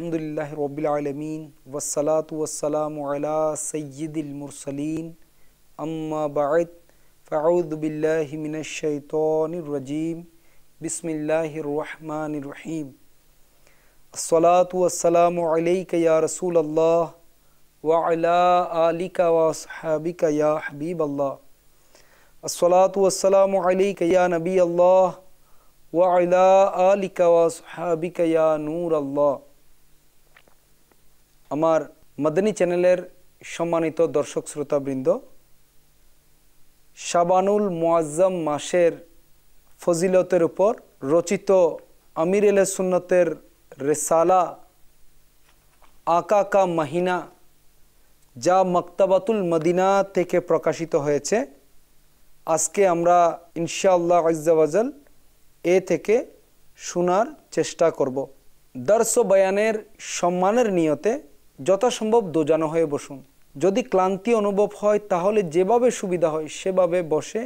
الحمد اللہ رب العلم وسلاۃ وسلام اللہ سید فاعوذ عمد من بلّہ منشیۃَََََََََََرجيم بسم اللہ الرحمن الرحیم الصلاۃ والسلام الحمنٰ یا رسول اللہ وعلا رس علیک یا حبیب اللہ الصلاۃ والسلام علی یا نبی اللہ وعلا یا نور اللہ আমার মাদানী চ্যানেলের সম্মানিত দর্শক শ্রোতাবৃন্দ শাবানুল মোয়াজ্জম মাসের ফজিলতের উপর রচিত আমির এলে সুন্নতের রেসালা আকা কা মাহিনা যা মক্তাবাতুল মদিনা থেকে প্রকাশিত হয়েছে আজকে আমরা ইনশাআল্লাহ আজাল এ থেকে শোনার চেষ্টা করব দর্শ বয়ানের সম্মানের নিয়তে যথাসম্ভব দোজানো হয়ে বসুন যদি ক্লান্তি অনুভব হয় তাহলে যেভাবে সুবিধা হয় সেভাবে বসে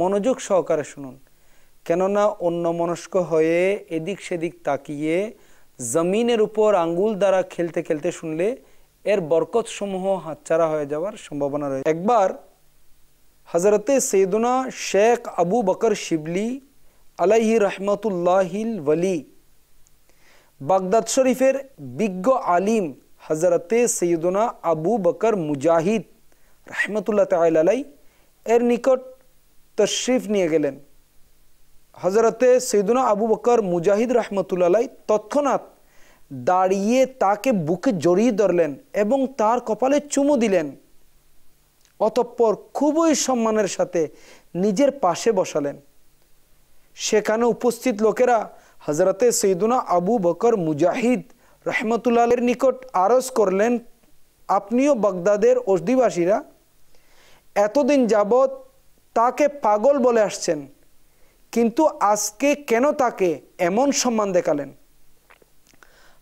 মনোযোগ সহকারে শুনুন কেননা অন্য মনস্ক হয়ে এদিক সেদিক তাকিয়ে জমিনের উপর আঙ্গুল দ্বারা খেলতে খেলতে শুনলে এর বরকতসমূহ হাতছাড়া হয়ে যাওয়ার সম্ভাবনা রয়েছে একবার হজরতে সৈদুনা শেখ আবু বকর শিবলি আলাইহি রহমতুল্লাহিল ওয়ালি বাগদাদ শরীফের বিজ্ঞ আলিম হজরত সৈয়দনা আবু বকর মুজাহিদ রহমতুল্লাহ তাই এর নিকট তশরিফ নিয়ে গেলেন হজরতে সৈদনা আবু বকর মুজাহিদ রহমতুল্লাহ তৎক্ষণাৎ দাঁড়িয়ে তাকে বুকে জড়িয়ে ধরলেন এবং তার কপালে চুমু দিলেন অতঃপর খুবই সম্মানের সাথে নিজের পাশে বসালেন সেখানে উপস্থিত লোকেরা হজরতে সৈদুনা আবু বকর মুজাহিদ রহমতুল্লাহের নিকট আরজ করলেন আপনিও বাগদাদের অধিবাসীরা এতদিন যাবৎ তাকে পাগল বলে আসছেন কিন্তু আজকে কেন তাকে এমন সম্মান দেখালেন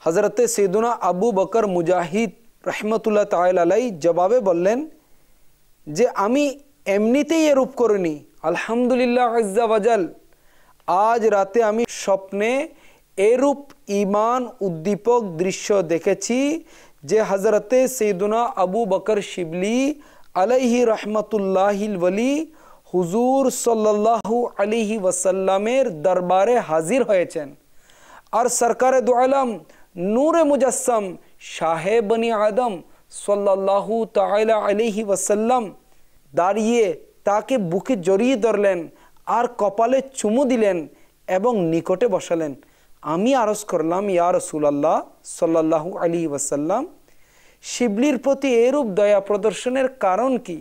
হজরতে সেদুনা আবু বকর মুজাহিদ রহমতুল্লাহ তাল আলাই জবাবে বললেন যে আমি এমনিতেই এরূপ করিনি আলহামদুলিল্লাহ আজ্জাবাজাল আজ রাতে আমি স্বপ্নে এরূপ ইমান উদ্দীপক দৃশ্য দেখেছি যে হজরতে সৈদুনা আবু বকর শিবলি আলহি রহমতুল্লাহিল হুজুর সাল্লাহু আলিহি ওয়াসাল্লামের দরবারে হাজির হয়েছেন আর সরকারে দোয়ালাম নূরে মুজাসম শাহেবনি আদম সাল্লাহু তালা আলিহি ওয়াসাল্লাম দাঁড়িয়ে তাকে বুকে জড়িয়ে ধরলেন আর কপালে চুমু দিলেন এবং নিকটে বসালেন আমি আরজ করলাম ইয়া রসুলাল্লাহ সাল্লাহ আলী ওয়াসাল্লাম শিবলির প্রতি এরূপ দয়া প্রদর্শনের কারণ কি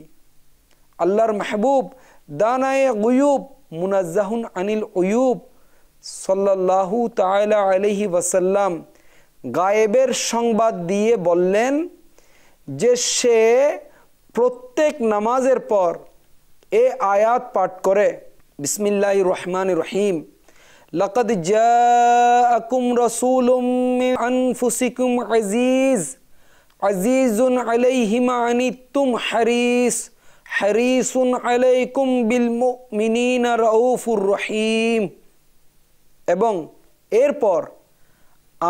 আল্লাহর মাহবুব দানায় গুয়ুব মুনাজ্জাহুন আনিল উয়ুব সাল্লাহু তায়লা আলহি ওয়াসাল্লাম গায়েবের সংবাদ দিয়ে বললেন যে সে প্রত্যেক নামাজের পর এ আয়াত পাঠ করে বিসমিল্লাহ রহমান রহিম لقد جاءكم رسول من أنفسكم عزيز عزيز عليه ما عنتم حريص حريص عليكم بالمؤمنين رؤوف رحيم এবং এরপর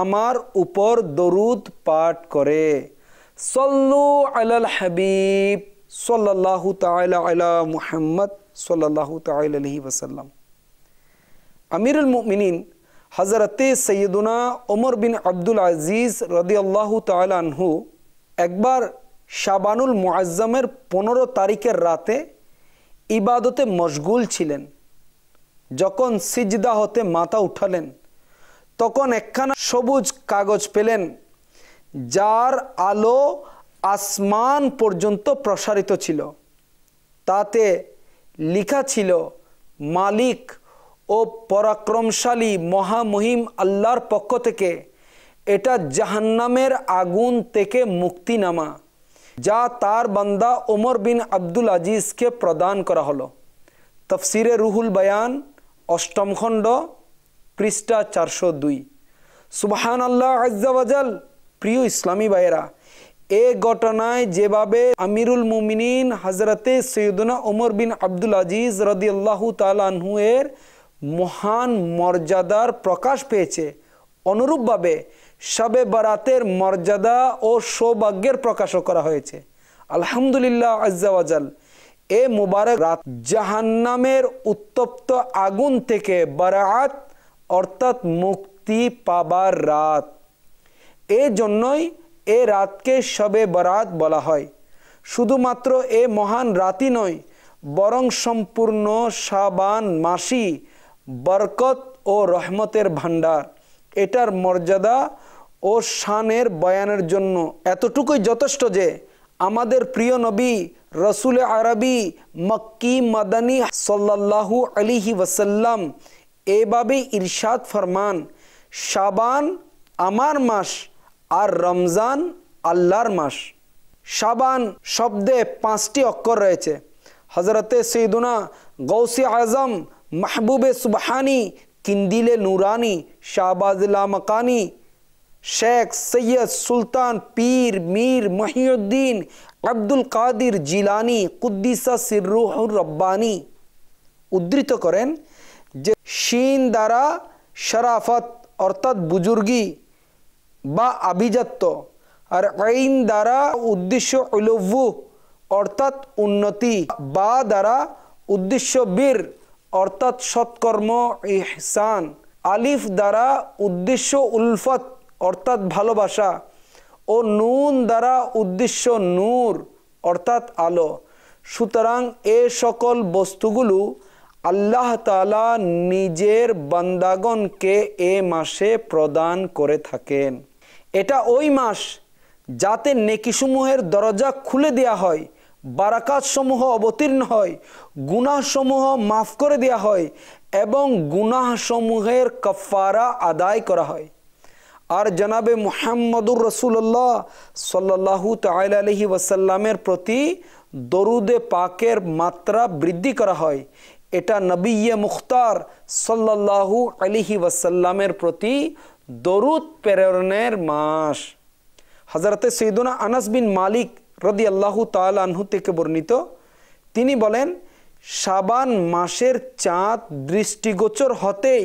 আমার উপর দরুদ পাঠ করে সল্লু আলাল হাবিব সাল্লাল্লাহু তাআলা আলা মুহাম্মদ সাল্লাল্লাহু তাআলা আলাইহি ওয়াসাল্লাম আমিরুল মুমিনিন হজরতে সৈয়দুনা ওমর বিন আব্দুল আজিজ রদিয়াল্লাহু তালহু একবার শাবানুল মুআজ্জমের পনেরো তারিখের রাতে ইবাদতে মশগুল ছিলেন যখন সিজদা হতে মাথা উঠালেন তখন একখানা সবুজ কাগজ পেলেন যার আলো আসমান পর্যন্ত প্রসারিত ছিল তাতে লিখা ছিল মালিক ও পরাক্রমশালী মহামহিম আল্লাহর পক্ষ থেকে এটা জাহান্নামের আগুন থেকে মুক্তিনামা যা তার বান্দা ওমর বিন আব্দুল আজিজকে প্রদান করা হলো তফসিরে রুহুল বায়ান অষ্টম খণ্ড পৃষ্ঠা চারশো দুই সুবাহান আল্লাহ আজাল প্রিয় ইসলামী ভাইয়েরা এ ঘটনায় যেভাবে আমিরুল মুমিনিন হজরতে সৈয়দনা ওমর বিন আব্দুল আজিজ রদিয়াল্লাহু তালানহু এর মহান মর্যাদার প্রকাশ পেয়েছে অনুরূপভাবে শবে বারাতের মর্যাদা ও সৌভাগ্যের প্রকাশও করা হয়েছে আলহামদুলিল্লাহ আজাল এ মুবারক রাত জাহান্নামের উত্তপ্ত আগুন থেকে বারাত অর্থাৎ মুক্তি পাবার রাত এ জন্যই এ রাতকে শবে বরাত বলা হয় শুধুমাত্র এ মহান রাতি নয় বরং সম্পূর্ণ সাবান মাসি বরকত ও রহমতের ভাণ্ডার এটার মর্যাদা ও শানের বয়ানের জন্য এতটুকুই যথেষ্ট যে আমাদের প্রিয় নবী রসুল আরবি মক্কি মাদানী সাল্লাহু আলিহি ওসাল্লাম এভাবে ইরশাদ ফরমান সাবান আমার মাস আর রমজান আল্লাহর মাস সাবান শব্দে পাঁচটি অক্ষর রয়েছে হজরতে সৈদুনা গৌসি আজম محبوب سبحانی کندیل نورانی شاہباز لامکانی شیخ سید سلطان پیر میر محی الدین عبد القادر جیلانی قدیسہ سرح الربانی ادرت کریں شین دارا شرافت اور تتد بزرگی بھیجت اور عین دارا ادس الحت انتی بارا ادس بیر অর্থাৎ সৎকর্ম ইহসান আলিফ দ্বারা উদ্দেশ্য উলফত অর্থাৎ ভালোবাসা ও নুন দ্বারা উদ্দেশ্য নূর অর্থাৎ আলো সুতরাং এ সকল বস্তুগুলো আল্লাহ তালা নিজের বান্দাগণকে এ মাসে প্রদান করে থাকেন এটা ওই মাস যাতে নেকিসমূহের দরজা খুলে দেয়া হয় বারাকাত সমূহ অবতীর্ণ হয় গুনাহসমূহ মাফ করে দেওয়া হয় এবং গুনাহসমূহের কফারা আদায় করা হয় আর জনাবে মোহাম্মদুর রসুল্লাহ সাল্লাহু তালহি ওয়াসাল্লামের প্রতি দরুদে পাকের মাত্রা বৃদ্ধি করা হয় এটা নবীয়ে মুখতার সাল্লাহু আলিহি ওয়াসাল্লামের প্রতি দরুদ প্রেরণের মাস হজরতে সৈদুনা আনাস বিন মালিক রদি আল্লাহ তালাহু থেকে বর্ণিত তিনি বলেন সাবান মাসের চাঁদ দৃষ্টিগোচর হতেই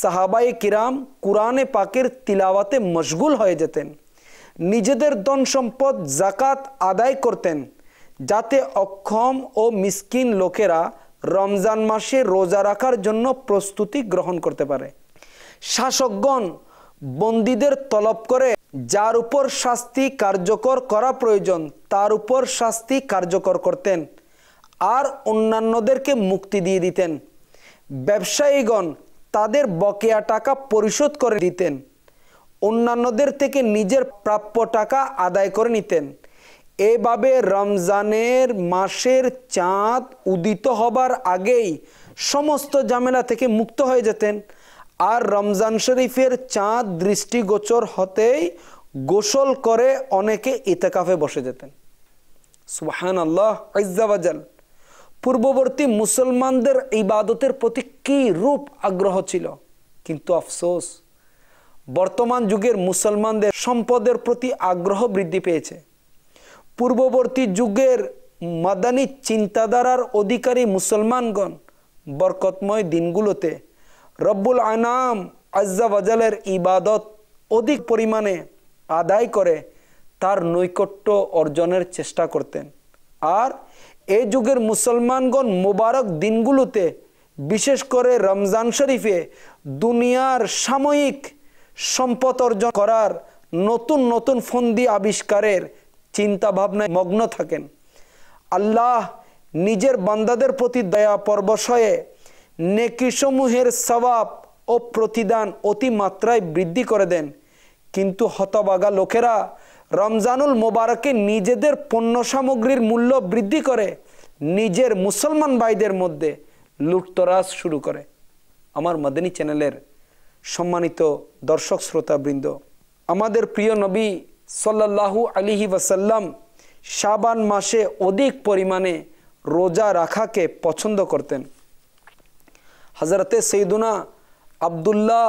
সাহাবাই কিরাম কোরআনে পাকের তিলাওয়াতে মশগুল হয়ে যেতেন নিজেদের ধন সম্পদ জাকাত আদায় করতেন যাতে অক্ষম ও মিসকিন লোকেরা রমজান মাসে রোজা রাখার জন্য প্রস্তুতি গ্রহণ করতে পারে শাসকগণ বন্দীদের তলব করে যার উপর শাস্তি কার্যকর করা প্রয়োজন তার উপর শাস্তি কার্যকর করতেন আর অন্যান্যদেরকে মুক্তি দিয়ে দিতেন ব্যবসায়ীগণ তাদের বকেয়া টাকা পরিশোধ করে দিতেন অন্যান্যদের থেকে নিজের প্রাপ্য টাকা আদায় করে নিতেন এভাবে রমজানের মাসের চাঁদ উদিত হবার আগেই সমস্ত ঝামেলা থেকে মুক্ত হয়ে যেতেন আর রমজান শরীফের চাঁদ দৃষ্টিগোচর হতেই গোসল করে অনেকে ইতেকাফে বসে যেতেন সুহান আল্লাহ ইজাবাজাল পূর্ববর্তী মুসলমানদের ইবাদতের প্রতি কী রূপ আগ্রহ ছিল কিন্তু আফসোস বর্তমান যুগের মুসলমানদের সম্পদের প্রতি আগ্রহ বৃদ্ধি পেয়েছে পূর্ববর্তী যুগের মাদানী চিন্তাধারার অধিকারী মুসলমানগণ বরকতময় দিনগুলোতে রব্বুল আনাম বাজালের ইবাদত অধিক পরিমাণে আদায় করে তার নৈকট্য অর্জনের চেষ্টা করতেন আর এই যুগের মুসলমানগণ মোবারক দিনগুলোতে বিশেষ করে রমজান শরীফে দুনিয়ার সাময়িক সম্পদ অর্জন করার নতুন নতুন ফন্দি আবিষ্কারের চিন্তা ভাবনায় মগ্ন থাকেন আল্লাহ নিজের বান্দাদের প্রতি দয়া পর্বশয়ে নেকিসমূহের স্বভাব ও প্রতিদান অতিমাত্রায় বৃদ্ধি করে দেন কিন্তু হতবাগা লোকেরা রমজানুল মোবারকে নিজেদের পণ্য সামগ্রীর মূল্য বৃদ্ধি করে নিজের মুসলমান ভাইদের মধ্যে লুটতরাজ শুরু করে আমার মদিনী চ্যানেলের সম্মানিত দর্শক শ্রোতাবৃন্দ আমাদের প্রিয় নবী সাল্লাহু আলিহি ওয়াসাল্লাম শাবান মাসে অধিক পরিমাণে রোজা রাখাকে পছন্দ করতেন হজরত সৈদুনা আবদুল্লাহ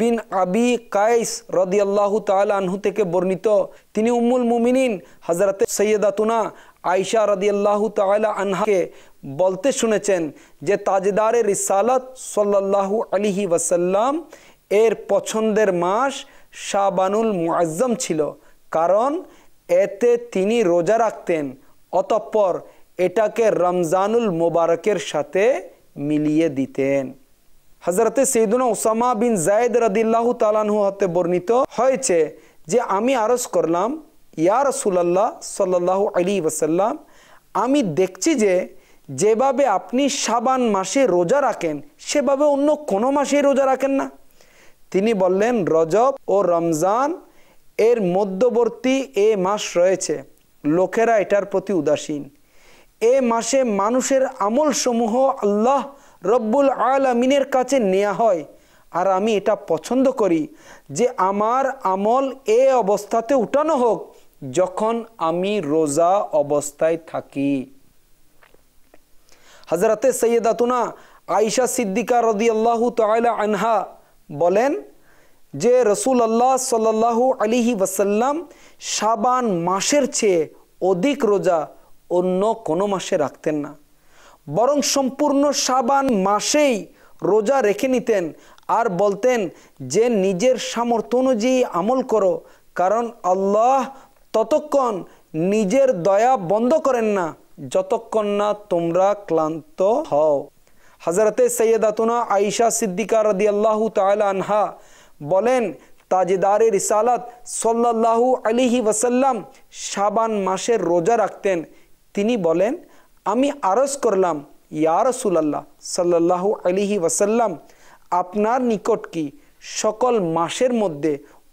বিন আবি কায়েস রদিয়াল্লাহু আল্লাহ আনহু থেকে বর্ণিত তিনি উম্মুল মুমিনিন হজরত সৈয়দাতুনা আয়সা রদিয়াল্লাহু তালা আনহাকে বলতে শুনেছেন যে তাজদারে রিসালত সাল্লাহু আলিহি ওয়াসাল্লাম এর পছন্দের মাস শাহবানুল মুআজ্জম ছিল কারণ এতে তিনি রোজা রাখতেন অতঃপর এটাকে রমজানুল মোবারকের সাথে মিলিয়ে দিতেন হজরতে সৈদুনা ওসামা বিন জায়দ রদিল্লাহ তালানহু হতে বর্ণিত হয়েছে যে আমি আরজ করলাম ইয়া রসুল্লাহ সাল্লাহ আলী ওসাল্লাম আমি দেখছি যে যেভাবে আপনি সাবান মাসে রোজা রাখেন সেভাবে অন্য কোনো মাসে রোজা রাখেন না তিনি বললেন রজব ও রমজান এর মধ্যবর্তী এ মাস রয়েছে লোকেরা এটার প্রতি উদাসীন এ মাসে মানুষের আমল সমূহ আল্লাহ রব্বুল আলমিনের কাছে নেওয়া হয় আর আমি এটা পছন্দ করি যে আমার আমল এ অবস্থাতে উঠানো হোক যখন আমি রোজা অবস্থায় থাকি হজরতে সৈয়দাতুনা আয়েশা সিদ্দিকা রদি আল্লাহ আনহা বলেন যে রসুল আল্লাহ সাল্লাহু আলিহি ওয়াসাল্লাম সাবান মাসের চেয়ে অধিক রোজা অন্য কোনো মাসে রাখতেন না বরং সম্পূর্ণ সাবান মাসেই রোজা রেখে নিতেন আর বলতেন যে নিজের সামর্থ্য অনুযায়ী আমল করো কারণ আল্লাহ ততক্ষণ নিজের দয়া বন্ধ করেন না যতক্ষণ না তোমরা ক্লান্ত হও হজরতে সৈয়দাতুনা আইসা সিদ্দিকা রদি আল্লাহ আনহা বলেন তাজেদারে রিসালাত সাল্লাহু আলিহি ওয়াসাল্লাম সাবান মাসের রোজা রাখতেন তিনি বলেন আমি আরজ করলাম ইয়া রসুলাল্লাহ সাল্লাহ আলিহি ওয়াসাল্লাম আপনার নিকট কি সকল মাসের মধ্যে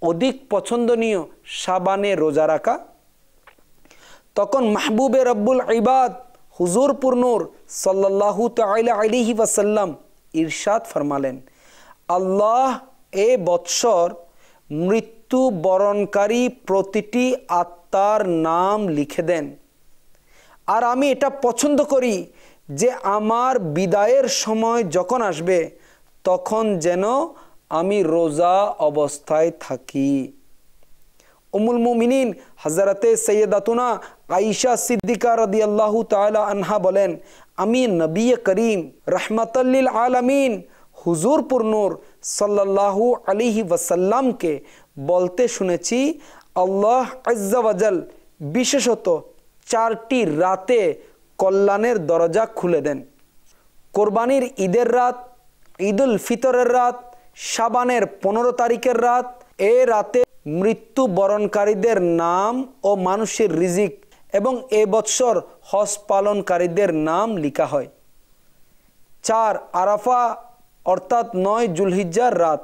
অধিক পছন্দনীয় সাবানে রোজা রাখা তখন মাহবুবে রব্বুল ইবাদ হুজুর পূর্ণর সাল্লাহু তাইলা আলিহি ওয়াসাল্লাম ইরশাদ ফরমালেন আল্লাহ এ বৎসর মৃত্যু বরণকারী প্রতিটি আত্মার নাম লিখে দেন আর আমি এটা পছন্দ করি যে আমার বিদায়ের সময় যখন আসবে তখন যেন আমি রোজা অবস্থায় থাকি উমুল মুমিনিন হাজারাতে সৈয়দাতুনা আইসা সিদ্দিকা রদি আল্লাহ তালা আনহা বলেন আমি নবী করিম রহমতাল্লিল আলমিন হুজুর নূর সাল্লাহু আলিহি ওয়াসাল্লামকে বলতে শুনেছি আল্লাহ আজ্জাওয়াজাল বিশেষত চারটি রাতে কল্যাণের দরজা খুলে দেন কোরবানির ঈদের রাত ঈদুল ফিতরের রাত সাবানের পনেরো তারিখের রাত এ রাতে মৃত্যু বরণকারীদের নাম ও মানুষের রিজিক এবং এ বৎসর হজ পালনকারীদের নাম লিখা হয় চার আরাফা অর্থাৎ নয় জুলহিজ্জার রাত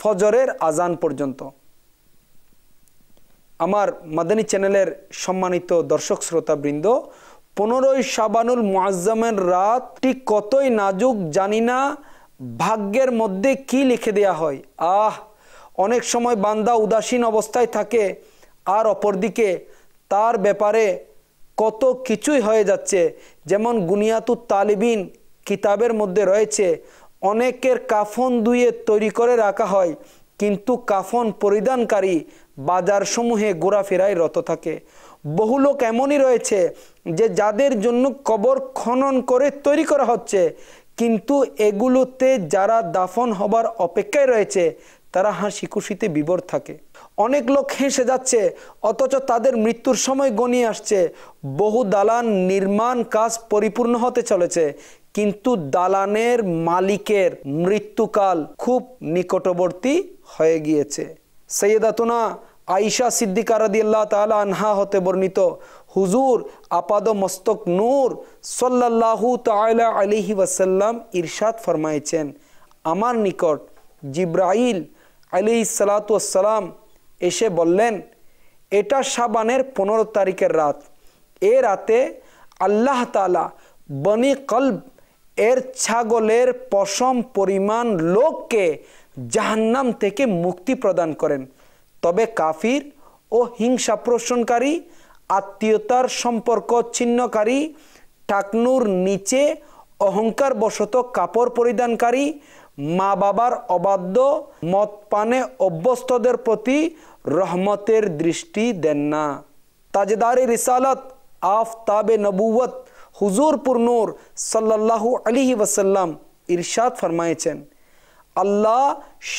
ফজরের আজান পর্যন্ত আমার মাদানী চ্যানেলের সম্মানিত দর্শক শ্রোতাবৃন্দ পনেরোই শাবানুল মোয়াজ্জামের রাতটি কতই নাজুক জানি না ভাগ্যের মধ্যে কি লিখে দেয়া হয় আহ অনেক সময় বান্দা উদাসীন অবস্থায় থাকে আর অপরদিকে তার ব্যাপারে কত কিছুই হয়ে যাচ্ছে যেমন গুনিয়াতু তালিবিন কিতাবের মধ্যে রয়েছে অনেকের কাফন দুয়ে তৈরি করে রাখা হয় কিন্তু কাফন পরিধানকারী বাজার সমূহে ঘোরাফেরায় রত থাকে বহু লোক এমনই রয়েছে যে যাদের জন্য কবর খনন করে তৈরি করা হচ্ছে কিন্তু এগুলোতে যারা দাফন হবার অপেক্ষায় রয়েছে তারা হাসি খুশিতে বিবর থাকে অনেক লোক হেসে যাচ্ছে অথচ তাদের মৃত্যুর সময় গনিয়ে আসছে বহু দালান নির্মাণ কাজ পরিপূর্ণ হতে চলেছে কিন্তু দালানের মালিকের মৃত্যুকাল খুব নিকটবর্তী হয়ে গিয়েছে সৈয়দাতুনা আইসা সিদ্দিকারাদি আল্লাহ তালা আনহা হতে বর্ণিত হুজুর আপাদ মস্তক নূর সল্লাহু তালা আলিহি ওয়াসাল্লাম ইরশাদ ফরমাইছেন আমার নিকট জিব্রাইল আলি সালাতাম এসে বললেন এটা সাবানের পনেরো তারিখের রাত এ রাতে আল্লাহ তালা বনি কলব এর ছাগলের পশম পরিমাণ লোককে জাহান্নাম থেকে মুক্তি প্রদান করেন তবে কাফির ও হিংসা প্রশনকারী আত্মীয়তার সম্পর্ক ছিন্নকারী টাকনুর নিচে অহংকার বশত কাপড় পরিধানকারী মা বাবার অবাধ্য মত পানে অভ্যস্তদের প্রতি রহমতের দৃষ্টি দেন না তাজেদারি রিসালত আফতাবে নবুয়ত হুজুর নূর সাল্লাহু আলিহি ওসাল্লাম ইরশাদ ফরমাইছেন আল্লাহ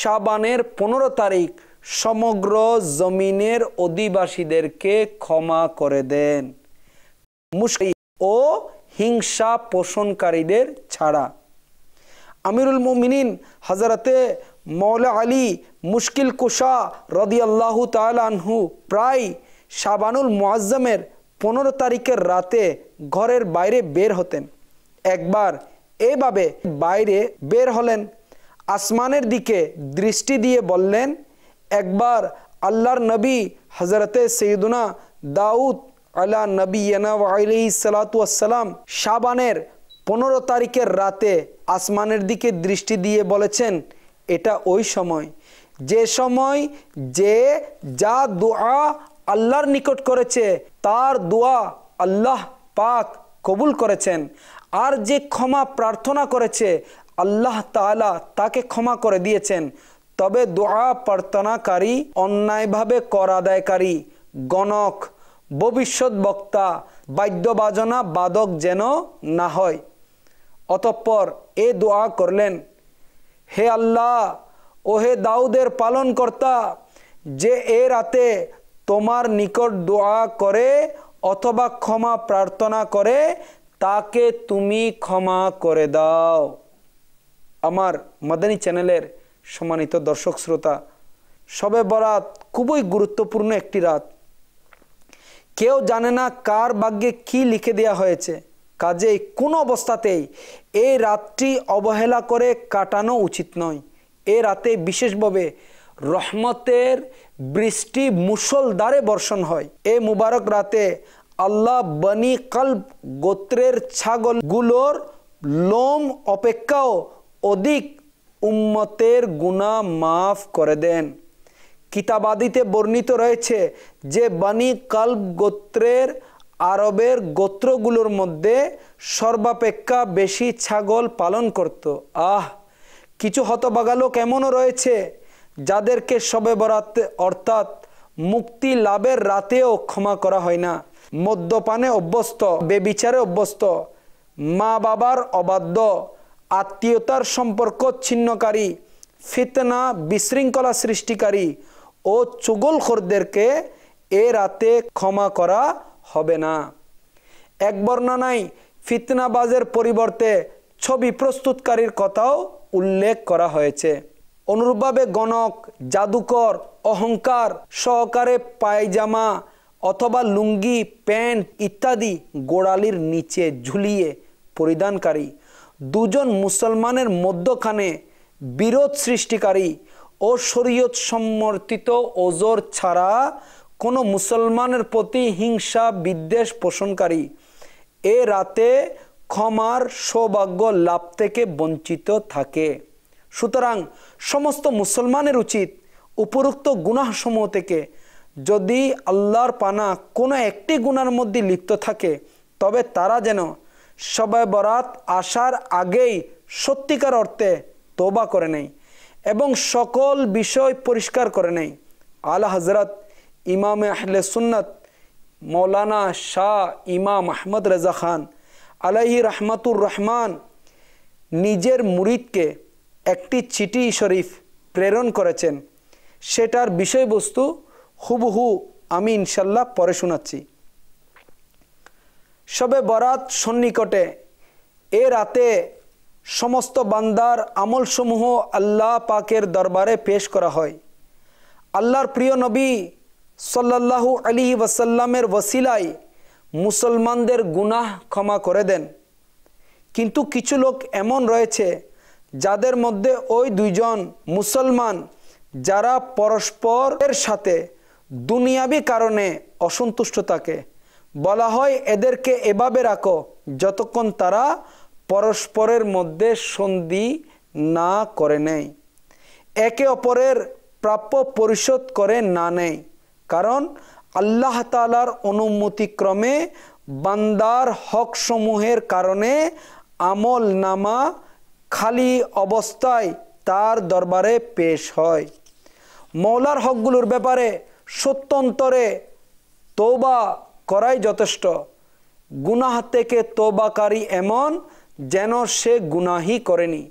শাবানের পনেরো তারিখ সমগ্র জমিনের অধিবাসীদেরকে ক্ষমা করে দেন মুশকিল ও হিংসা পোষণকারীদের ছাড়া আমিরুল মুমিনিন হাজারতে মৌলা আলী মুশকিল কুশা রদিয়াল্লাহু তালানহু প্রায় শাবানুল মোয়াজ্জামের পনেরো তারিখের রাতে ঘরের বাইরে বের হতেন একবার এভাবে বাইরে বের হলেন আসমানের দিকে দৃষ্টি দিয়ে বললেন একবার আল্লাহর নবী হজরতে সৈদুনা দাউদ আলা নবীনা আলি সালাতাম শাবানের পনেরো তারিখের রাতে আসমানের দিকে দৃষ্টি দিয়ে বলেছেন এটা ওই সময় যে সময় যে যা দোয়া আল্লাহর নিকট করেছে তার দোয়া আল্লাহ পাক কবুল করেছেন আর যে ক্ষমা প্রার্থনা করেছে আল্লাহ তালা তাকে ক্ষমা করে দিয়েছেন তবে দোয়া প্রার্থনাকারী অন্যায়ভাবে কর আদায়কারী গণক ভবিষ্যৎ বক্তা বাদ্যবাজনা বাদক যেন না হয় অতঃপর এ দোয়া করলেন হে আল্লাহ ওহে দাউদের পালন কর্তা যে এ রাতে তোমার নিকট দোয়া করে অথবা ক্ষমা প্রার্থনা করে তাকে তুমি ক্ষমা করে দাও আমার মাদানী চ্যানেলের সম্মানিত দর্শক শ্রোতা সবে বরাত খুবই গুরুত্বপূর্ণ একটি রাত কেউ জানে না কার ভাগ্যে কি লিখে দেয়া হয়েছে কাজেই কোনো অবস্থাতেই এই রাতটি অবহেলা করে কাটানো উচিত নয় এ রাতে বিশেষভাবে রহমতের বৃষ্টি মুসলদারে বর্ষণ হয় এ মুবারক রাতে আল্লাহ বনি কল্প গোত্রের ছাগলগুলোর লোম অপেক্ষাও অধিক উম্মতের গুণা মাফ করে দেন কিতাবাদিতে বর্ণিত রয়েছে যে বানি কাল গোত্রের আরবের গোত্রগুলোর মধ্যে সর্বাপেক্ষা বেশি ছাগল পালন করত আহ কিছু লোক এমনও রয়েছে যাদেরকে সবে বরাতে অর্থাৎ মুক্তি লাভের রাতেও ক্ষমা করা হয় না মদ্যপানে অভ্যস্ত বেবিচারে অভ্যস্ত মা বাবার অবাধ্য আত্মীয়তার সম্পর্ক ছিন্নকারী ফিতনা বিশৃঙ্খলা সৃষ্টিকারী ও চুগলখোরদেরকে এ রাতে ক্ষমা করা হবে না এক বর্ণনায় ফিতনাবাজের পরিবর্তে ছবি প্রস্তুতকারীর কথাও উল্লেখ করা হয়েছে অনুরূপভাবে গণক জাদুকর অহংকার সহকারে পায়জামা অথবা লুঙ্গি প্যান্ট ইত্যাদি গোড়ালির নিচে ঝুলিয়ে পরিধানকারী দুজন মুসলমানের মধ্যখানে বিরোধ সৃষ্টিকারী ও শরীয়ত সম্মর্তিত ওজোর ছাড়া কোনো মুসলমানের প্রতি হিংসা বিদ্বেষ পোষণকারী এ রাতে ক্ষমার সৌভাগ্য লাভ থেকে বঞ্চিত থাকে সুতরাং সমস্ত মুসলমানের উচিত উপরুক্ত গুণাসমূহ থেকে যদি আল্লাহর পানা কোনো একটি গুণার মধ্যে লিপ্ত থাকে তবে তারা যেন সবাই বরাত আসার আগেই সত্যিকার অর্থে তোবা করে নেই এবং সকল বিষয় পরিষ্কার করে নেই আল হজরত ইমাম আহলে সুন্নত মৌলানা শাহ ইমাম আহমদ রেজা খান আলাহি রহমাতুর রহমান নিজের মুরিদকে একটি চিঠি শরীফ প্রেরণ করেছেন সেটার বিষয়বস্তু হুবহু আমি ইনশাল্লাহ পরে শোনাচ্ছি সবে বরাত সন্নিকটে এ রাতে সমস্ত বান্দার আমলসমূহ আল্লাহ পাকের দরবারে পেশ করা হয় আল্লাহর প্রিয় নবী সাল্লাহ আলী ওয়াসাল্লামের ওসিলায় মুসলমানদের গুনাহ ক্ষমা করে দেন কিন্তু কিছু লোক এমন রয়েছে যাদের মধ্যে ওই দুইজন মুসলমান যারা পরস্পরের সাথে দুনিয়াবি কারণে অসন্তুষ্ট থাকে বলা হয় এদেরকে এভাবে রাখো যতক্ষণ তারা পরস্পরের মধ্যে সন্ধি না করে নেয় একে অপরের প্রাপ্য পরিশোধ করে না নেয় কারণ আল্লাহ তালার অনুমতিক্রমে বান্দার হকসমূহের কারণে আমল নামা খালি অবস্থায় তার দরবারে পেশ হয় মৌলার হকগুলোর ব্যাপারে সত্যন্তরে তোবা করাই যথেষ্ট গুনাহ থেকে তোবাকারী এমন যেন সে গুনাহি করেনি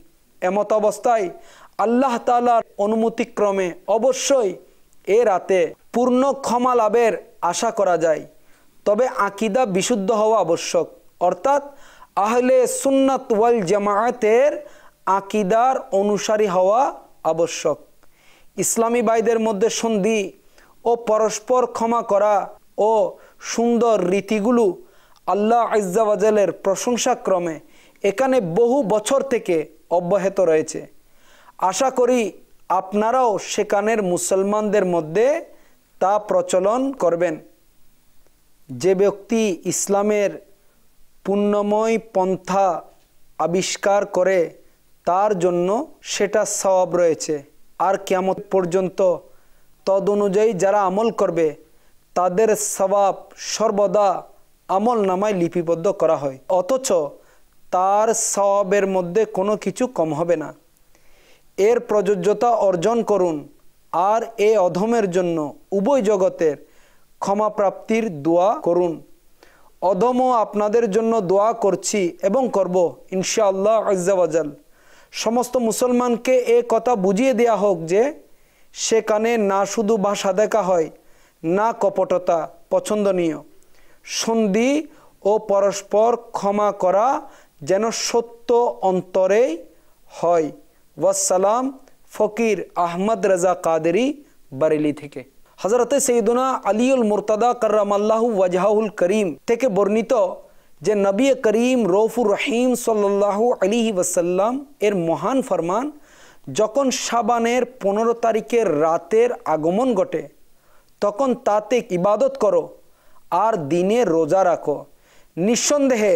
এমত অবস্থায় আল্লাহ তালার অনুমতিক্রমে অবশ্যই এ রাতে পূর্ণ ক্ষমা লাভের আশা করা যায় তবে আকিদা বিশুদ্ধ হওয়া আবশ্যক অর্থাৎ আহলে সুন্নাত ওয়াল জামায়াতের আকিদার অনুসারী হওয়া আবশ্যক ইসলামী বাইদের মধ্যে সন্ধি ও পরস্পর ক্ষমা করা ও সুন্দর রীতিগুলো আল্লাহ আজ্জাওয়াজালের প্রশংসাক্রমে এখানে বহু বছর থেকে অব্যাহত রয়েছে আশা করি আপনারাও সেখানের মুসলমানদের মধ্যে তা প্রচলন করবেন যে ব্যক্তি ইসলামের পুণ্যময় পন্থা আবিষ্কার করে তার জন্য সেটা সবাব রয়েছে আর কেমন পর্যন্ত তদ অনুযায়ী যারা আমল করবে তাদের সবাব সর্বদা আমল নামায় লিপিবদ্ধ করা হয় অথচ তার সবাবের মধ্যে কোনো কিছু কম হবে না এর প্রযোজ্যতা অর্জন করুন আর এ অধমের জন্য উভয় জগতের ক্ষমাপ্রাপ্তির দোয়া করুন অধম আপনাদের জন্য দোয়া করছি এবং করব ইনশাআল্লাহ আজাল সমস্ত মুসলমানকে এ কথা বুঝিয়ে দেয়া হোক যে সেখানে না শুধু ভাষা দেখা হয় না কপটতা পছন্দনীয় সন্ধি ও পরস্পর ক্ষমা করা যেন সত্য অন্তরেই হয় ওয়াসালাম ফকির আহমদ রাজা কাদেরি বারেলি থেকে হজরতে সঈদুনা আলিউল মুরতাদা কর্রামাল্লাহু ওয়াজাহুল করিম থেকে বর্ণিত যে নবী করিম রৌফুর রহিম সাল্লাল্লাহু আলিহি ওয়াসাল্লাম এর মহান ফরমান যখন সাবানের পনেরো তারিখের রাতের আগমন ঘটে তখন তাতে ইবাদত করো আর দিনে রোজা রাখো নিঃসন্দেহে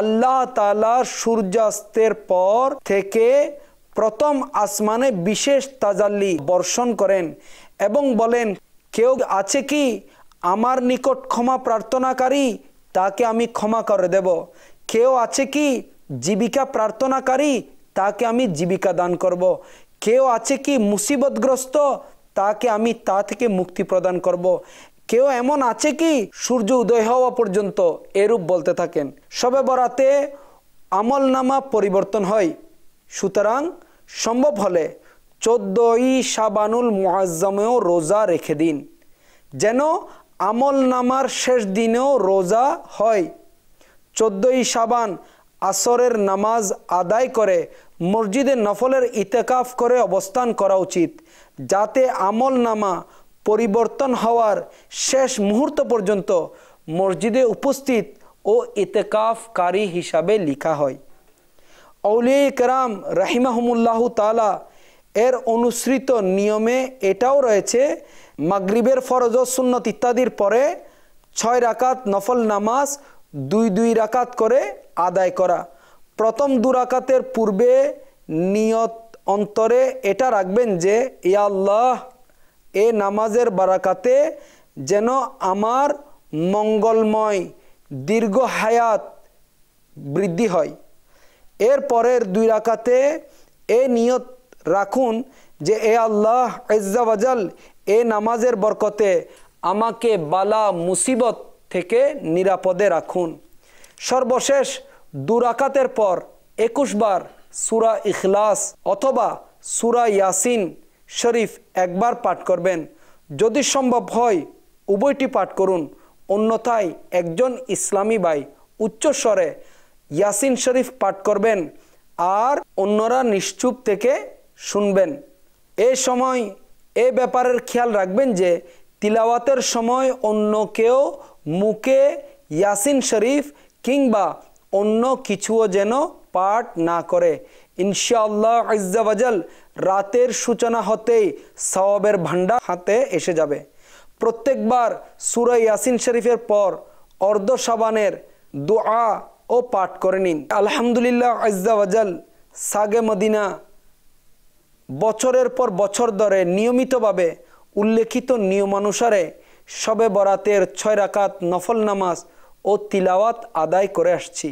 আল্লাহ তালার সূর্যাস্তের পর থেকে প্রথম আসমানে বিশেষ তাজাল্লি বর্ষণ করেন এবং বলেন কেউ আছে কি আমার নিকট ক্ষমা প্রার্থনাকারী তাকে আমি ক্ষমা করে দেব কেউ আছে কি জীবিকা প্রার্থনাকারী তাকে আমি জীবিকা দান করব। কেউ আছে কি মুসিবতগ্রস্ত তাকে আমি তা থেকে মুক্তি প্রদান করব। কেউ এমন আছে কি সূর্য উদয় হওয়া পর্যন্ত এরূপ বলতে থাকেন সবে বরাতে আমল নামা পরিবর্তন হয় সুতরাং সম্ভব হলে চোদ্দই শাবানুল মোয়াজ্জামেও রোজা রেখে দিন যেন আমল নামার শেষ দিনেও রোজা হয় চোদ্দই সাবান আসরের নামাজ আদায় করে মসজিদে নফলের ইতেকাফ করে অবস্থান করা উচিত যাতে আমল নামা পরিবর্তন হওয়ার শেষ মুহূর্ত পর্যন্ত মসজিদে উপস্থিত ও ইতেকাফকারী হিসাবে লিখা হয় অলিয়া কেরাম রাহিমাহমুল্লাহ তালা এর অনুসৃত নিয়মে এটাও রয়েছে মাগরিবের ফরজ সুন্নত ইত্যাদির পরে ছয় রাকাত নফল নামাজ দুই দুই রাকাত করে আদায় করা প্রথম দুরাকাতের পূর্বে নিয়ত অন্তরে এটা রাখবেন যে ইয়া আল্লাহ এ নামাজের বারাকাতে যেন আমার মঙ্গলময় দীর্ঘ হায়াত বৃদ্ধি হয় এর পরের দুই রাকাতে এ নিয়ত রাখুন যে এ আল্লাহ ইজ্জাবাজাল এ নামাজের বরকতে আমাকে বালা মুসিবত থেকে নিরাপদে রাখুন সর্বশেষ রাকাতের পর একুশ বার সুরা ইখলাস অথবা সুরা ইয়াসিন শরীফ একবার পাঠ করবেন যদি সম্ভব হয় উভয়টি পাঠ করুন অন্যথায় একজন ইসলামী ভাই উচ্চস্বরে ইয়াসিন শরীফ পাঠ করবেন আর অন্যরা নিশ্চুপ থেকে শুনবেন এ সময় এ ব্যাপারের খেয়াল রাখবেন যে তিলাওয়াতের সময় অন্য কেউ মুখে ইয়াসিন শরীফ কিংবা অন্য কিছুও যেন পাঠ না করে ইনশাআল্লাহ আজ্জাবাজাল রাতের সূচনা হতেই সওয়াবের ভান্ডা হাতে এসে যাবে প্রত্যেকবার সুরাই ইয়াসিন শরীফের পর অর্ধ সাবানের দোয়া ও পাঠ করে নিন আলহামদুলিল্লাহ আজ্জাবাজাল সাগে মদিনা বছরের পর বছর ধরে নিয়মিতভাবে উল্লেখিত নিয়মানুসারে শবে বরাতের ছয় রাকাত নফল নামাজ ও তিলাওয়াত আদায় করে আসছি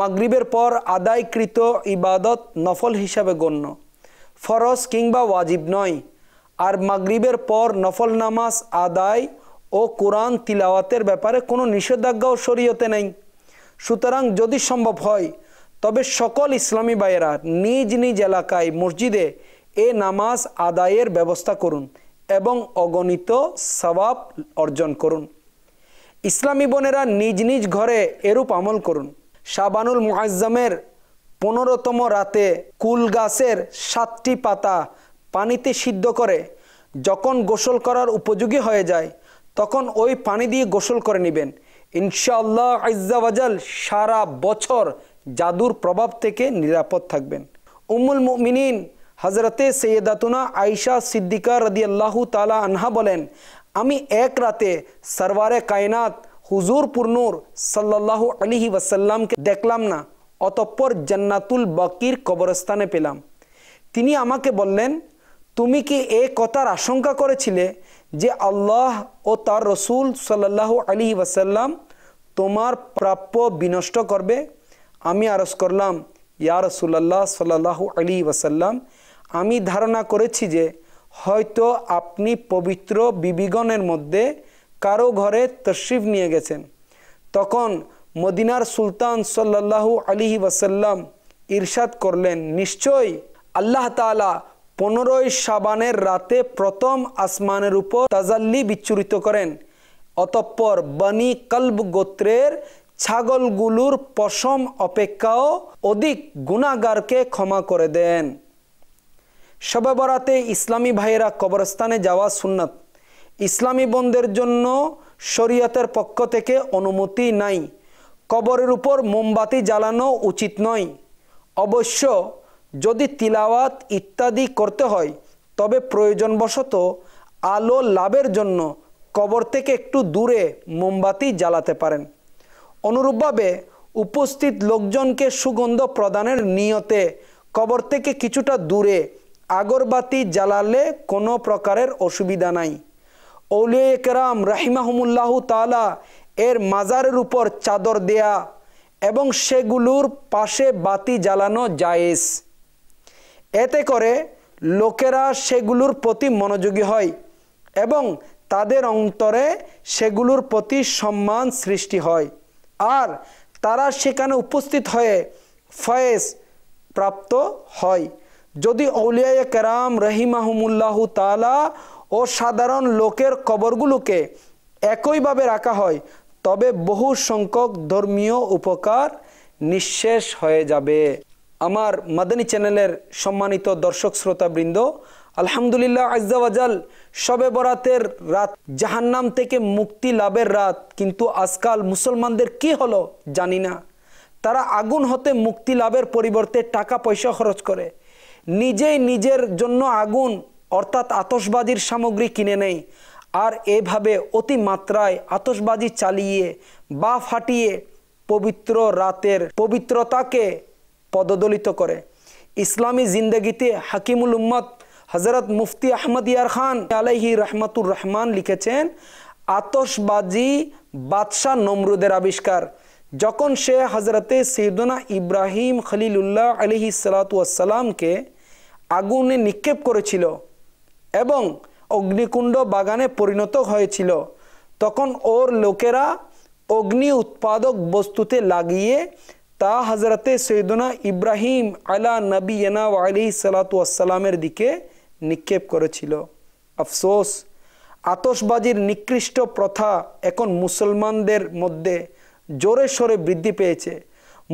মাগরিবের পর আদায়কৃত ইবাদত নফল হিসাবে গণ্য ফরজ কিংবা ওয়াজিব নয় আর মাগরিবের পর নফল নামাজ আদায় ও কোরআন তিলাওয়াতের ব্যাপারে কোনো নিষেধাজ্ঞাও শরীয়তে নেই সুতরাং যদি সম্ভব হয় তবে সকল ইসলামী ভাইয়েরা নিজ নিজ এলাকায় মসজিদে এ নামাজ আদায়ের ব্যবস্থা করুন এবং অগণিত স্বভাব অর্জন করুন ইসলামী বোনেরা নিজ নিজ ঘরে এরূপ আমল করুন শাবানুল মুআজ্জামের পনেরোতম রাতে কুল গাছের সাতটি পাতা পানিতে সিদ্ধ করে যখন গোসল করার উপযোগী হয়ে যায় তখন ওই পানি দিয়ে গোসল করে নেবেন ইনশাআল্লাহ আজ্জাওয়াজাল সারা বছর জাদুর প্রভাব থেকে নিরাপদ থাকবেন উমুল মিনিন হজরতে সৈয়দাতুনা আইসা সিদ্দিকা রদি আল্লাহু তালা আনহা বলেন আমি এক রাতে সরওয়ারে কায়নাত হুজুরপুর নূর সাল্লাহ আলিহি ওয়াসাল্লামকে দেখলাম না অতঃপর জান্নাতুল বাকির কবরস্থানে পেলাম তিনি আমাকে বললেন তুমি কি এ কথার আশঙ্কা করেছিলে যে আল্লাহ ও তার রসুল সাল্লাহ আলি ওয়াসাল্লাম তোমার প্রাপ্য বিনষ্ট করবে আমি আরস করলাম ইয়া রসুল্লাহ সাল্লাহ আলি ওয়াসাল্লাম আমি ধারণা করেছি যে হয়তো আপনি পবিত্র বিবিগণের মধ্যে কারো ঘরে তশরিফ নিয়ে গেছেন তখন মদিনার সুলতান সাল্লাহু আলিহি ওয়াসাল্লাম ইরশাদ করলেন নিশ্চয়ই আল্লাহ তালা পনেরোই সাবানের রাতে প্রথম আসমানের উপর তাজাল্লি বিচ্ছুরিত করেন অতঃপর বানি কল্ব গোত্রের ছাগলগুলোর পশম অপেক্ষাও অধিক গুণাগারকে ক্ষমা করে দেন শবে বরাতে ইসলামী ভাইয়েরা কবরস্থানে যাওয়া সুন্নাত ইসলামী বন্ধের জন্য শরীয়তের পক্ষ থেকে অনুমতি নাই কবরের উপর মোমবাতি জ্বালানো উচিত নয় অবশ্য যদি তিলাওয়াত ইত্যাদি করতে হয় তবে প্রয়োজনবশত আলো লাভের জন্য কবর থেকে একটু দূরে মোমবাতি জ্বালাতে পারেন অনুরূপভাবে উপস্থিত লোকজনকে সুগন্ধ প্রদানের নিয়তে কবর থেকে কিছুটা দূরে আগরবাতি জ্বালালে কোনো প্রকারের অসুবিধা নাই ওলিয়া একরাম রাহিমাহমুল্লাহ তালা এর মাজারের উপর চাদর দেয়া এবং সেগুলোর পাশে বাতি জ্বালানো জায়েজ এতে করে লোকেরা সেগুলোর প্রতি মনোযোগী হয় এবং তাদের অন্তরে সেগুলোর প্রতি সম্মান সৃষ্টি হয় আর তারা সেখানে উপস্থিত হয়ে ফয়েজ প্রাপ্ত হয় যদি অলিয়া কেরাম রহিমাহমুল্লাহ তালা ও সাধারণ লোকের কবরগুলোকে একইভাবে রাখা হয় তবে বহু সংখ্যক ধর্মীয় উপকার নিঃশেষ হয়ে যাবে আমার মাদানী চ্যানেলের সম্মানিত দর্শক শ্রোতাবৃন্দ আলহামদুলিল্লাহ আজাল সবে বরাতের রাত জাহান্নাম থেকে মুক্তি লাভের রাত কিন্তু আজকাল মুসলমানদের কি হলো জানি না তারা আগুন হতে মুক্তি লাভের পরিবর্তে টাকা পয়সা খরচ করে নিজেই নিজের জন্য আগুন অর্থাৎ আতসবাজির সামগ্রী কিনে নেয় আর এভাবে অতিমাত্রায় আতসবাজি চালিয়ে বা ফাটিয়ে পবিত্র রাতের পবিত্রতাকে পদদলিত করে ইসলামী জিন্দগিতে হাকিমুল উম্মত হজরত মুফতি আহমদ ইয়ার খান আলহি রহমতুর রহমান লিখেছেন আতসবাজি বাদশাহ নমরুদের আবিষ্কার যখন সে হজরতে সৈদনা ইব্রাহিম খলিলুল্লাহ আলহি সালাতু আগুনে নিক্ষেপ করেছিল এবং অগ্নিকুণ্ড বাগানে পরিণত হয়েছিল তখন ওর লোকেরা অগ্নি উৎপাদক বস্তুতে লাগিয়ে তা হজরতে সৈদনা ইব্রাহিম আলা নবীনা আলি সালাতামের দিকে নিক্ষেপ করেছিল আফসোস আতসবাজির নিকৃষ্ট প্রথা এখন মুসলমানদের মধ্যে জোরে সোরে বৃদ্ধি পেয়েছে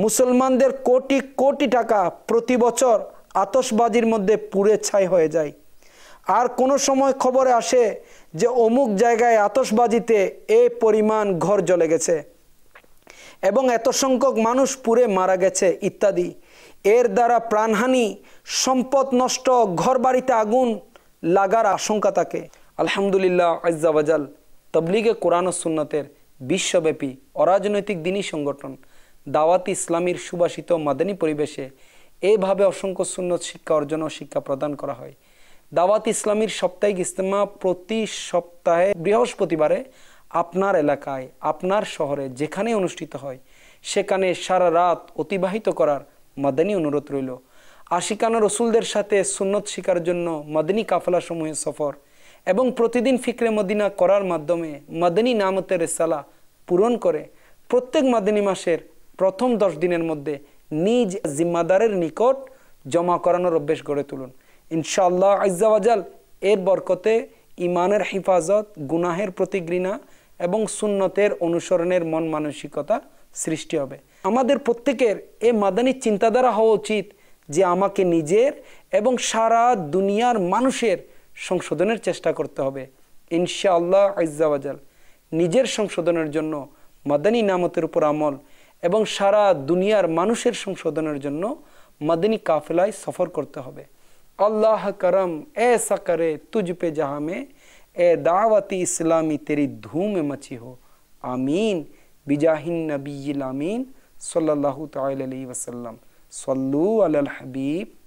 মুসলমানদের কোটি কোটি টাকা প্রতি বছর আতসবাজির মধ্যে পুড়ে ছাই হয়ে যায় আর কোনো সময় খবরে আসে যে অমুক জায়গায় আতসবাজিতে এ পরিমাণ ঘর জ্বলে গেছে এবং এত সংখ্যক মানুষ পুরে মারা গেছে ইত্যাদি এর দ্বারা প্রাণহানি সম্পদ নষ্ট ঘর বাড়িতে আগুন লাগার আশঙ্কা থাকে আলহামদুলিল্লাহ আজাল তবলিগে কোরআন সুন্নতের বিশ্বব্যাপী অরাজনৈতিক দিনী সংগঠন দাওয়াত ইসলামীর সুবাসিত মাদানী পরিবেশে এভাবে অসংখ্য সুন্নত শিক্ষা অর্জন ও শিক্ষা প্রদান করা হয় দাওয়াত ইসলামীর সাপ্তাহিক ইস্তেমা প্রতি সপ্তাহে বৃহস্পতিবারে আপনার এলাকায় আপনার শহরে যেখানে অনুষ্ঠিত হয় সেখানে সারা রাত অতিবাহিত করার মাদানী অনুরোধ রইল আশিকানা রসুলদের সাথে সুন্নত শিকার জন্য মাদানী কাফলাসমূহে সফর এবং প্রতিদিন ফিকরে মদিনা করার মাধ্যমে মাদানী নামতের সালা পূরণ করে প্রত্যেক মাদানী মাসের প্রথম দশ দিনের মধ্যে নিজ জিম্মাদারের নিকট জমা করানোর অভ্যেস গড়ে তুলুন ইনশাল্লাহ আজ্জাওয়াজাল এর বরকতে ইমানের হেফাজত গুনাহের প্রতি ঘৃণা এবং সুন্নতের অনুসরণের মন মানসিকতা সৃষ্টি হবে আমাদের প্রত্যেকের এ মাদানী চিন্তাধারা হওয়া উচিত যে আমাকে নিজের এবং সারা দুনিয়ার মানুষের সংশোধনের চেষ্টা করতে হবে ইনশাআল্লাহ আজ্জাওয়াজাল নিজের সংশোধনের জন্য মাদানী নামতের উপর আমল এবং সারা দুনিয়ার মানুষের সংশোধনের জন্য মাদানী কাফেলায় সফর করতে হবে اللہ کرم ایسا کرے تجھ پہ جہاں میں اے دعوتی اسلامی تیری دھوم مچی ہو آمین بجا نبی الامین صلی اللہ تعالی علیہ وسلم صلو علی الحبیب